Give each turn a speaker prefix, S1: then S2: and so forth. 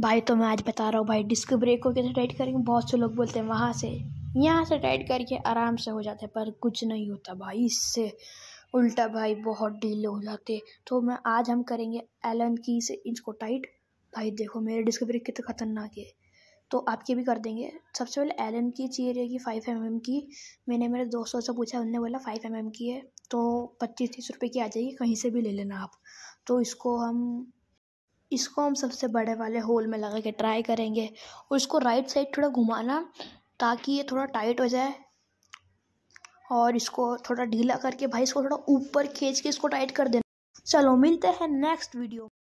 S1: भाई तो मैं आज बता रहा हूँ भाई डिस्क ब्रेक को कैसे टाइट करेंगे बहुत से लोग बोलते हैं वहाँ से यहाँ से टाइट करके आराम से हो जाते पर कुछ नहीं होता भाई इससे उल्टा भाई बहुत ढीले हो जाते तो मैं आज हम करेंगे एलन की से इसको टाइट भाई देखो मेरे डिस्क ब्रेक कितने खतरनाक है तो आपके भी कर देंगे सबसे पहले एलन की चाहिए रहेगी फाइव एम mm की मैंने मेरे दोस्तों से पूछा उनने बोला फाइव एम mm की है तो पच्चीस तीस रुपये की आ जाएगी कहीं से भी ले लेना आप तो इसको हम इसको हम सबसे बड़े वाले होल में लगा के ट्राई करेंगे और इसको राइट साइड थोड़ा घुमाना ताकि ये थोड़ा टाइट हो जाए और इसको थोड़ा ढीला करके भाई इसको थोड़ा ऊपर खींच के इसको टाइट कर देना चलो मिलते हैं नेक्स्ट वीडियो